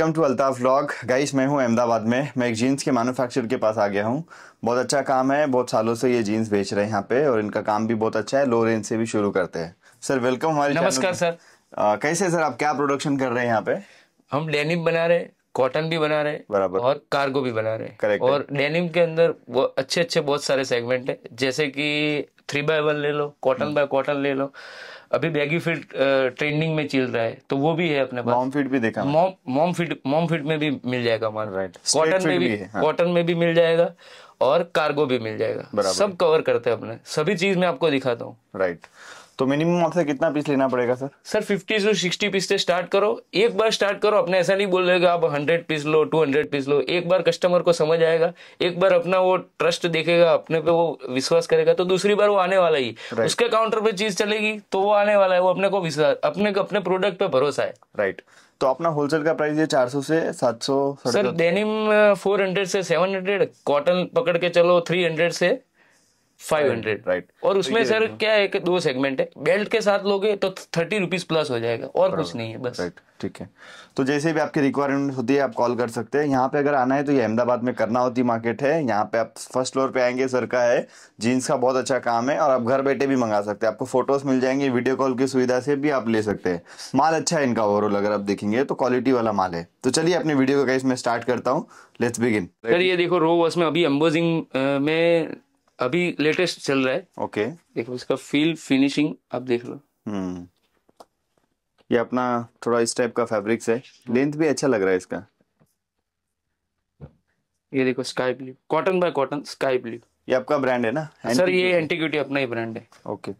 Welcome to Altaf blog guys मैं हूँ अहमदाबाद में मैं एक जीन्स के मैन्युफैक्चर के पास आ गया हूं बहुत अच्छा काम है बहुत सालों से ये जीन्स बेच रहे हैं यहां पे और इनका काम भी बहुत अच्छा है लो रेंज से भी शुरू करते हैं सर वेलकम हमारे नमस्कार सर आ, कैसे सर आप क्या प्रोडक्शन कर रहे हैं यहाँ पे हम डेनिम बना रहे कॉटन भी बना रहे बराबर और कार्गो भी बना रहे करेक्ट और डेनिम के अंदर वो अच्छे अच्छे बहुत सारे सेगमेंट है जैसे की थ्री बाय वन ले लो कॉटन बाय कॉटन ले लो अभी बैगी फिट ट्रेंडिंग में चल रहा है तो वो भी है अपने पास मॉम फिट भी देखा मॉम फिट मॉम फिट में भी मिल जाएगा हमारा राइट कॉटन में भी, भी कॉटन हाँ। में भी मिल जाएगा और कार्गो भी मिल जाएगा सब कवर करते हैं अपने सभी चीज में आपको दिखाता हूँ राइट तो मिनिमम आपसे कितना पीस लेना पड़ेगा सर सर 50 से 60 पीस से स्टार्ट करो एक बार स्टार्ट करो अपने ऐसा नहीं रहे आप 100 पीस लो 200 पीस लो एक बार कस्टमर को समझ आएगा एक बार अपना वो ट्रस्ट देखेगा अपने पे वो विश्वास करेगा तो दूसरी बार वो आने वाला ही right. उसके काउंटर पे चीज चलेगी तो वो आने वाला है वो अपने को विश्वास अपने अपने प्रोडक्ट पे भरोसा है राइट right. तो अपना होलसेल का प्राइस ये 400 से 700 सर डेनिम 400 से 700 कॉटन पकड़ के चलो 300 से फाइव हंड्रेड राइट और तो उसमें सर क्या है कि दो सेगमेंट है बेल्ट के साथ लोगे तो थर्टी रुपीज प्लस हो जाएगा और कुछ नहीं है बस राइट ठीक है तो जैसे भी आपकी रिक्वायरमेंट होती है आप कॉल कर सकते हैं यहाँ पे अगर आना है तो ये अहमदाबाद में होती मार्केट है यहाँ पे आप फर्स्ट फ्लोर पे आएंगे सर का है जीन्स का बहुत अच्छा काम है और आप घर बैठे भी मंगा सकते हैं आपको फोटोज मिल जाएंगे वीडियो कॉल की सुविधा से भी आप ले सकते हैं माल अच्छा है इनका ओवरऑल अगर आप देखेंगे तो क्वालिटी वाला माल है तो चलिए अपने वीडियो का इसमें स्टार्ट करता हूँ लेट्स बिगिन सर ये देखो रो वॉस में अभी एम्बोजिंग में अभी लेटेस्ट चल रहा है ओके okay. देखो इसका फील फिनिशिंग आप देख लो हम्म। ये अपना थोड़ा इस टाइप का फैब्रिक्स है लेंथ भी अच्छा लग रहा है इसका ये देखो sky blue cotton by cotton sky blue ये आपका ब्रांड है ना सर ये एंटीक्यूटी अपना ही ब्रांड है ओके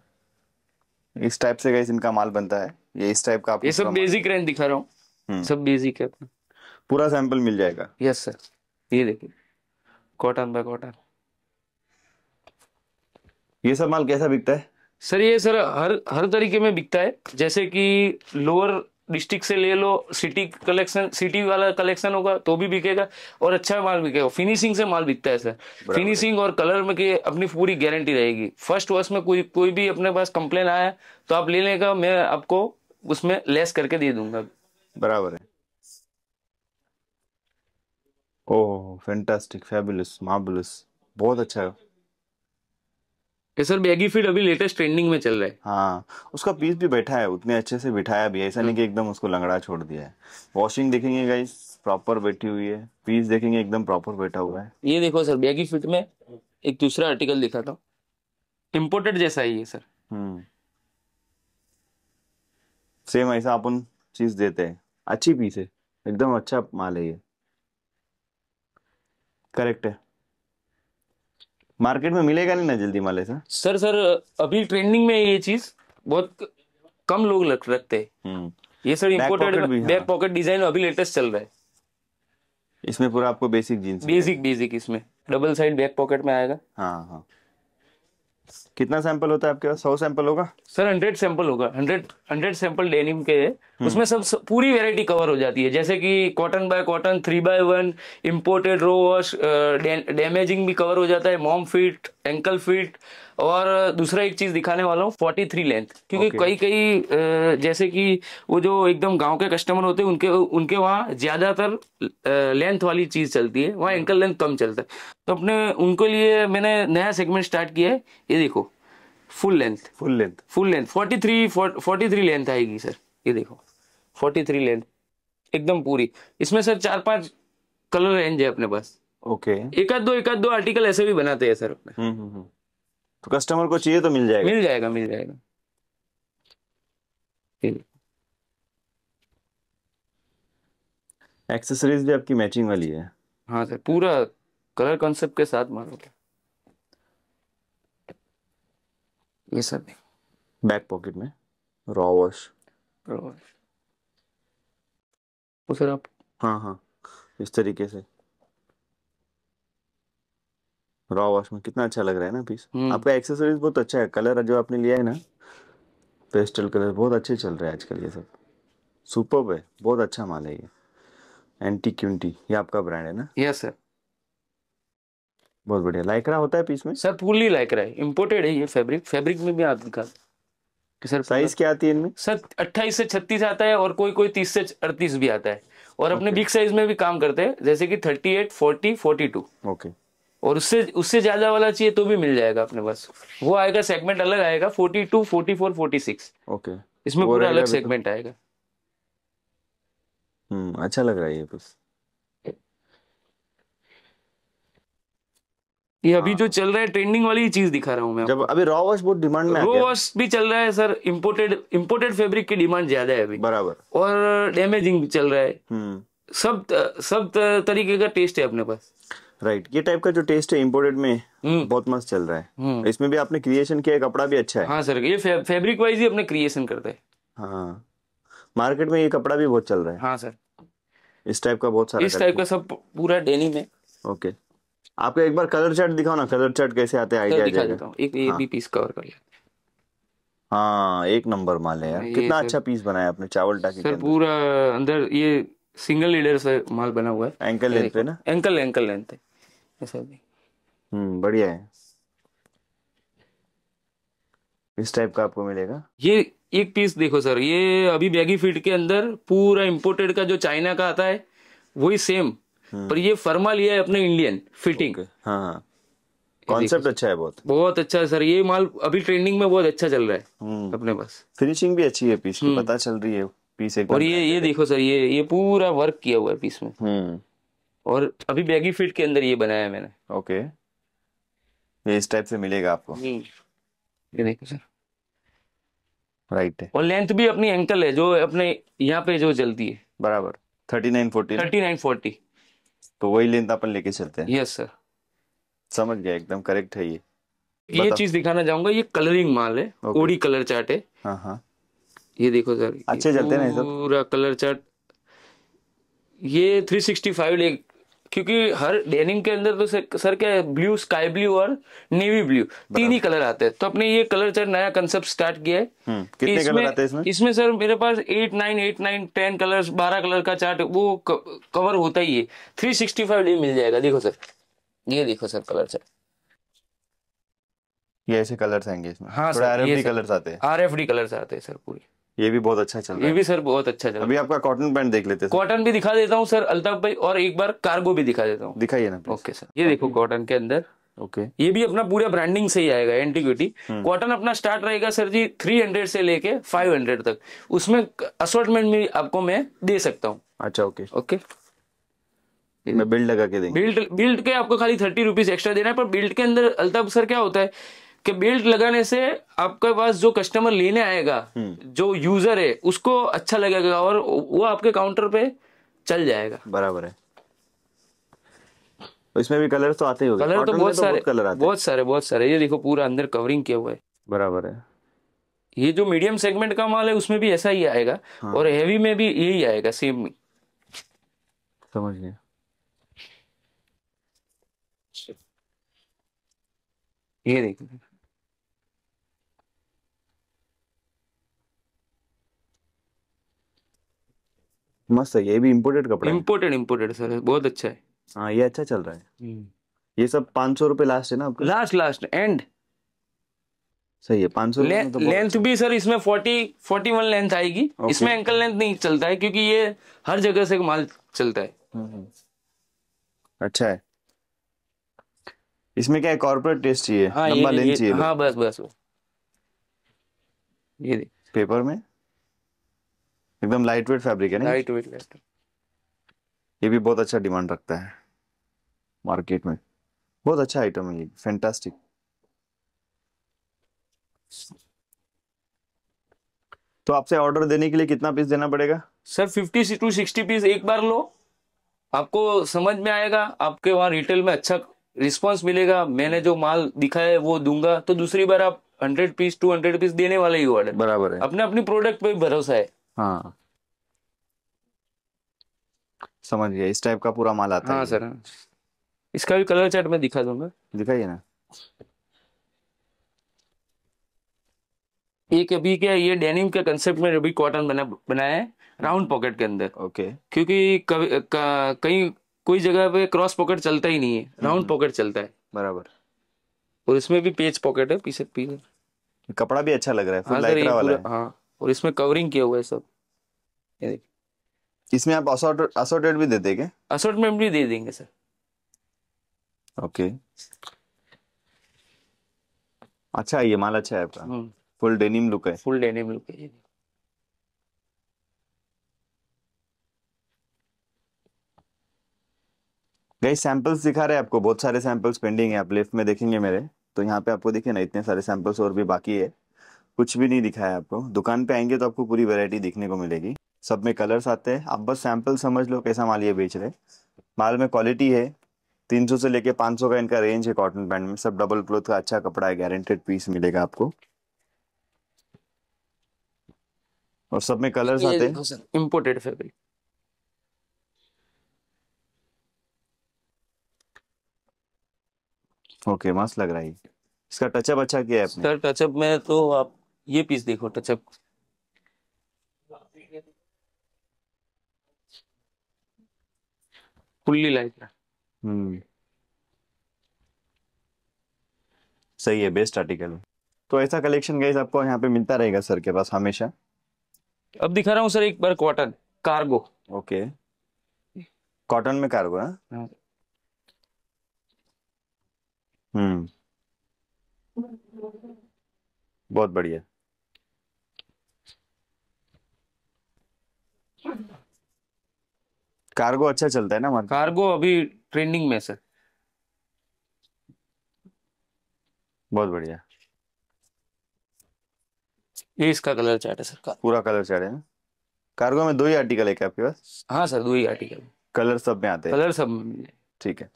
इस टाइप से गाइस इनका माल बनता है ये इस टाइप का ये सब बेसिक रेंज दिखा रहा हूँ हम्म। सब बेसिक है अपना पूरा सैंपल मिल जाएगा यस सर ये देखिए कॉटन बाय कॉटन ये सब माल कैसा बिकता है सर ये सर हर हर तरीके में बिकता है जैसे कि लोअर डिस्ट्रिक्ट से ले लो सिटी कलेक्शन सिटी वाला कलेक्शन होगा तो भी बिकेगा और अच्छा माल बिकेगा फिनिशिंग से माल बिकता है सर फिनिशिंग और कलर में की अपनी पूरी गारंटी रहेगी फर्स्ट वर्ष में कोई कोई भी अपने पास कंप्लेन आया तो आप ले लेगा मैं आपको उसमें लेस करके दे दूंगा बराबर है ओह फैंटास्टिक फैबुलस मार्बुलस बहुत अच्छा है कि सर बैगी फिट अभी लेटेस्ट ट्रेंडिंग में चल रहा है हाँ उसका पीस भी बैठा है उतने अच्छे से बिठाया भी है ऐसा नहीं कि एकदम उसको लंगड़ा छोड़ दिया है वॉशिंग देखेंगे गाइस प्रॉपर बैठी हुई है पीस देखेंगे एकदम प्रॉपर बैठा हुआ है ये देखो सर बैगी फिट में एक दूसरा आर्टिकल दिखाता हूँ इम्पोर्टेड जैसा ही है सर हम्म सेम ऐसा अपन चीज देते हैं अच्छी पीस है एकदम अच्छा माल है ये करेक्ट है मार्केट में मिलेगा नहीं ना जल्दी माले सर सर सर अभी ट्रेंडिंग में ये चीज बहुत कम लोग रखते हैं हम्म। ये sir imported back pocket design अभी लेटेस्ट चल रहा है इसमें पूरा आपको बेसिक जींस बेसिक बेसिक इसमें डबल साइड बैक पॉकेट में आएगा हाँ हाँ कितना सैंपल होता है आपके पास सौ सैंपल होगा सर हंड्रेड सैंपल होगा हंड्रेड हंड्रेड सैंपल डेनिम के हम्म। उसमें सब, स, पूरी वेराइटी कवर हो जाती है जैसे कि cotton by cotton three by one imported raw wash damaging भी कवर हो जाता है मॉम फिट एंकल फिट और दूसरा एक चीज दिखाने वाला हूँ फोर्टी थ्री लेंथ क्योंकि okay. कई कई जैसे कि वो जो एकदम गांव के कस्टमर होते हैं उनके उनके वहाँ ज्यादातर लेंथ वाली चीज चलती है वहाँ एंकल लेंथ कम चलता है तो अपने उनके लिए मैंने नया सेगमेंट स्टार्ट किया है ये देखो full length full length full length forty three forty three length आएगी सर ये देखो फोर्टी थ्री लेंथ एकदम पूरी इसमें सर चार पांच कलर रेंज है अपने पास ओके एक आध दो एक आध दो आर्टिकल ऐसे भी बनाते हैं सर अपने हम्म, हम्म, हम्म। तो कस्टमर को चाहिए तो मिल जाएगा मिल जाएगा मिल जाएगा एक्सेसरीज भी आपकी मैचिंग वाली है हाँ सर पूरा कलर कॉन्सेप्ट के साथ मानो ये सब बैक पॉकेट में raw wash raw wash sir आप हाँ हाँ इस तरीके से रॉ वॉश में कितना अच्छा लग रहा है ना पीस हम्म। आपका एक्सेसरीज बहुत अच्छा है कलर जो आपने लिया है ना पेस्टल कलर बहुत अच्छे चल रहे हैं आजकल ये सब सुपर है बहुत अच्छा माल है ये एंटी क्यूंटी ये आपका ब्रांड है ना यस सर बहुत बढ़िया लाइकरा होता है पीस में सर पूरी लाइकरा है इम्पोर्टेड है ये फैब्रिक फैब्रिक में भी आप दिखा कि सर साइज क्या आती है इनमें सर अट्ठाईस से छत्तीस आता है और कोई कोई तीस से अड़तीस भी आता है और अपने बिग साइज में भी काम करते हैं जैसे कि thirty eight forty forty two okay और उससे उससे ज्यादा वाला चाहिए तो भी मिल जाएगा अपने पास वो आएगा सेगमेंट अलग आएगा forty two forty four forty six okay इसमें पूरा अलग सेगमेंट तो। आएगा हम्म अच्छा लग रहा है ये बस ये अभी हाँ। जो चल रहा है ट्रेंडिंग वाली ही चीज दिखा रहा हूँ मैं जब अभी रॉ वॉश बहुत डिमांड में रॉ वॉश भी चल रहा है सर इम्पोर्टेड इम्पोर्टेड फैब्रिक की डिमांड ज्यादा है अभी बराबर और डैमेजिंग भी चल रहा है हम्म। सब सब तरीके का टेस्ट है अपने पास राइट ये टाइप का जो टेस्ट है इम्पोर्टेड में हम्म। बहुत मस्त चल रहा है हम्म। इसमें भी आपने क्रिएशन किया कपड़ा भी अच्छा है हाँ सर ये फे, वाइज ही अपने क्रिएशन करते हैं हाँ मार्केट में ये कपड़ा भी बहुत चल रहा है हाँ सर इस टाइप का बहुत सारा इस टाइप का सब पूरा डेनिम है ओके आपको एक बार कलर चार्ट दिखाओ ना कलर चार्ट कैसे आते हैं आइडिया दिखा देता हूँ एक ये भी पीस कवर कर लिया हाँ एक नंबर माल है यार कितना अच्छा पीस बनाया आपने चावल टाके सर पूरा अंदर ये सिंगल लीडर से माल बना हुआ है एंकल लेंथ पे ना एंकल एंकल लेंथ है ऐसा सब भी हम्म बढ़िया है इस टाइप का आपको मिलेगा ये एक पीस देखो सर ये अभी बैगी फिट के अंदर पूरा इंपोर्टेड का जो चाइना का आता है वही सेम हम्म। पर ये फर्मा लिया है अपने इंडियन फिटिंग हाँ कॉन्सेप्ट हाँ। अच्छा है बहुत बहुत अच्छा है सर ये माल अभी ट्रेंडिंग में बहुत अच्छा चल रहा है हम्म। अपने पास फिनिशिंग भी अच्छी है पीस की हम्म। पता चल रही है पीस एक और ये ये देखो सर ये ये पूरा वर्क किया हुआ है पीस में और अभी बैगी फिट के अंदर ये बनाया है मैंने ओके ये इस टाइप से मिलेगा आपको हम्म। ये देखो सर राइट है और लेंथ भी अपनी एंकल है जो अपने यहाँ पे जो चलती है बराबर thirty nine forty thirty nine forty तो वही लेंथ अपन लेके चलते हैं यस सर समझ गया एकदम करेक्ट है ये ये चीज दिखाना चाहूंगा ये कलरिंग माल है ओडी कलर चार्ट है हाँ, हाँ। ये देखो सर अच्छे चलते हैं पूरा कलर चार्ट ये थ्री 365 ले क्योंकि हर डेनिम के अंदर तो सर क्या है ब्लू स्काई ब्लू और नेवी ब्लू तीन ही कलर आते हैं तो अपने ये कलर सर नया कंसेप्ट स्टार्ट किया है हम्म, कितने इसमें, कलर आते हैं इसमें इसमें सर मेरे पास eight nine eight nine ten colour बारह कलर का चार्ट वो कवर होता ही है थ्री सिक्सटी फाइव डे मिल जाएगा देखो सर ये देखो सर कलर सर ये ऐसे कलर्स आएंगे इसमें हाँ सर आरएफडी कलर्स आते हैं आते हैं सर पूरी ये भी बहुत अच्छा चल रहा है ये भी सर बहुत अच्छा चल रहा है अभी आपका कॉटन पैंट देख लेते हैं कॉटन भी दिखा देता हूँ सर अल्ताफ भाई और एक बार कार्गो भी दिखा देता हूँ दिखाइए ना ओके सर ये देखो कॉटन के अंदर ओके okay. ये भी अपना पूरा ब्रांडिंग से ही आएगा एंटीक्विटी हम्म। कॉटन अपना स्टार्ट रहेगा सर जी 300 से लेके 500 तक उसमें असोर्टमेंट भी आपको मैं दे सकता हूँ अच्छा ओके ओके मैं बिल्ड लगा के देंगे बिल्ड बिल्ड के आपको खाली थर्टी रुपीज एक्स्ट्रा देना है पर बिल्ड के अंदर अल्ताफ सर क्या होता है कि बेल्ट लगाने से आपके पास जो कस्टमर लेने आएगा हम्म। जो यूजर है उसको अच्छा लगेगा और वो आपके काउंटर पे चल जाएगा बराबर है तो इसमें भी कलर तो आते ही कलर तो बहुत तो सारे कलर आते बहुत सारे बहुत सारे ये देखो पूरा अंदर कवरिंग किया हुआ है बराबर है ये जो मीडियम सेगमेंट का माल है उसमें भी ऐसा ही आएगा हाँ। और हेवी में भी यही आएगा सेम समझ गया ये देख मस्त है ये भी इम्पोर्टेड कपड़ा इम्पोर्टेड इम्पोर्टेड सर बहुत अच्छा है हाँ ये अच्छा चल रहा है हम्म। ये सब पांच सौ रुपये लास्ट है ना आपका लास्ट लास्ट एंड सही है पांच सौ ले, तो लेंथ अच्छा। भी सर इसमें फोर्टी फोर्टी वन लेंथ आएगी इसमें एंकल लेंथ नहीं चलता है क्योंकि ये हर जगह से माल चलता है हम्म, हम्म। अच्छा है इसमें क्या है कॉर्पोरेट टेस्ट चाहिए हाँ, लंबा लेंथ चाहिए तो। हाँ बस बस ये पेपर में एकदम लाइट वेट फैब्रिक है ना लाइट वेट ये भी बहुत अच्छा डिमांड रखता है मार्केट में बहुत अच्छा आइटम है ये फैंटास्टिक तो आपसे ऑर्डर देने के लिए कितना पीस देना पड़ेगा sir fifty to sixty piece एक बार लो आपको समझ में आएगा आपके वहां रिटेल में अच्छा रिस्पांस मिलेगा मैंने जो माल दिखाया है वो दूंगा तो दूसरी बार आप hundred piece two hundred piece देने वाले ही ऑर्डर बराबर है अपने अपनी प्रोडक्ट पे भरोसा है हाँ समझ गया इस टाइप का पूरा माल आता हाँ है सर हाँ इसका भी कलर चार्ट मैं दिखा दूंगा दिखाइए ना एक अभी क्या ये डेनिम के कंसेप्ट में अभी कॉटन बना बनाया है राउंड पॉकेट के अंदर ओके क्योंकि कहीं कोई जगह पे क्रॉस पॉकेट चलता ही नहीं है राउंड हम्म। पॉकेट चलता है बराबर और इसमें भी पेज पॉकेट है पीछे पीछे कपड़ा भी अच्छा लग रहा है फुल हाँ सर ये वाला पूरा है हाँ और इसमें कवरिंग किया हुआ है सब ये देखिए इसमें आप असोटेड भी दे देंगे असॉर्टमेंट भी दे देंगे सर ओके अच्छा ये माल अच्छा है आपका हम्म। फुल डेनिम लुक है फुल डेनिम लुक है गई सैंपल्स दिखा रहे हैं आपको बहुत सारे सैंपल्स पेंडिंग है आप लेफ्ट में देखेंगे मेरे तो यहाँ पे आपको देखिए ना इतने सारे सैंपल्स और भी बाकी है कुछ भी नहीं दिखाया आपको दुकान पे आएंगे तो आपको पूरी वैरायटी देखने को मिलेगी सब में कलर्स आते हैं आप बस सैंपल समझ लो कैसा माल ये बेच रहे माल में क्वालिटी है तीन सौ से लेके सौ का इनका रेंज है कॉटन पैंट में सब डबल क्लोथ का अच्छा कपड़ा है गारंटेड पीस मिलेगा आपको और सब में कलर्स आते हैं इम्पोर्टेड फैब्रिक ओके मस्त लग रहा है इसका टचअप अच्छा किया है आपने सर टचअप में तो आप ये पीस देखो टचअप फुल्ली लाइक दैट सही है बेस्ट आर्टिकल तो ऐसा कलेक्शन गाइस आपको यहाँ पे मिलता रहेगा सर के पास हमेशा अब दिखा रहा हूँ सर एक बार कॉटन कार्गो ओके कॉटन में कार्गो है हाँ। हम्म बहुत बढ़िया कार्गो अच्छा चलता है ना मार्केट कार्गो अभी ट्रेंडिंग में सर बहुत बढ़िया ये इसका कलर चार्ट है सर पूरा कलर चार्ट है कार्गो में दो ही आर्टिकल है क्या आपके पास हाँ सर दो ही आर्टिकल कलर सब में आते हैं कलर सब ठीक है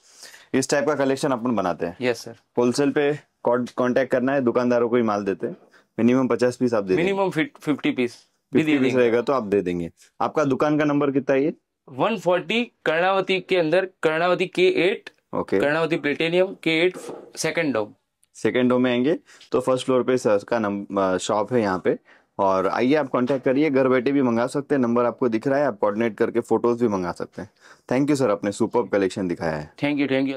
इस टाइप का कलेक्शन अपन बनाते हैं यस सर होलसेल पे कांटेक्ट करना है दुकानदारों को ही माल देते हैं मिनिमम पचास पीस आप दे minimum fifty piece fifty piece रहेगा तो आप दे देंगे आपका दुकान का नंबर कितना है ये फोर्टी कर्णावती के अंदर कर्णावती के एट ओके कर्णावती प्लेटेनियम के at second dome second dome में आएंगे तो फर्स्ट फ्लोर पे सर का शॉप uh, है यहाँ पे और आइए आप कांटेक्ट करिए घर बैठे भी मंगा सकते हैं नंबर आपको दिख रहा है आप कोऑर्डिनेट करके फोटोज भी मंगा सकते हैं थैंक यू सर आपने सुपर कलेक्शन दिखाया है थैंक यू थैंक यू